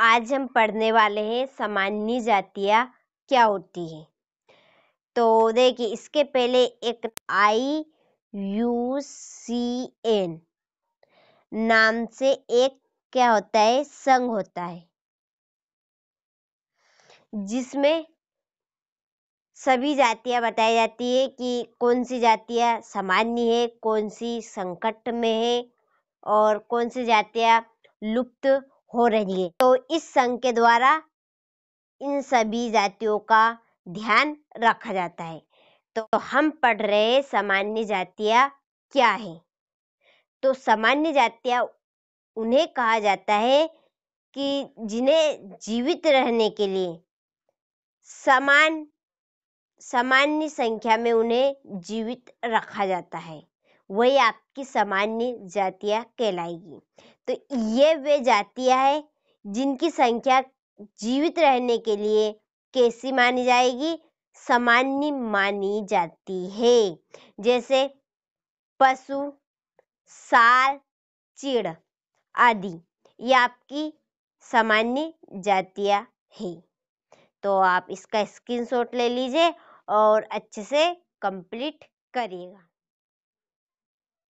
आज हम पढ़ने वाले हैं सामान्य जातियाँ क्या होती हैं तो देखिए इसके पहले एक आई यू सी एन नाम से एक क्या होता है संघ होता है जिसमें सभी जातियां बताई जाती है कि कौन सी जातियां सामान्य है कौन सी संकट में है और कौन सी जातियां लुप्त हो रही है तो इस संघ के द्वारा इन सभी जातियों का ध्यान रखा जाता है तो हम पढ़ रहे सामान्य जातियाँ क्या है तो सामान्य जातियाँ उन्हें कहा जाता है कि जिन्हें जीवित रहने के लिए समान सामान्य संख्या में उन्हें जीवित रखा जाता है वही आपकी सामान्य जातियाँ कहलाएगी तो ये वे जातियाँ हैं जिनकी संख्या जीवित रहने के लिए कैसी मानी जाएगी सामान्य मानी जाती है जैसे पशु साल चिड़ आदि ये आपकी सामान्य जातियाँ है तो आप इसका स्क्रीनशॉट ले लीजिए और अच्छे से कंप्लीट करिएगा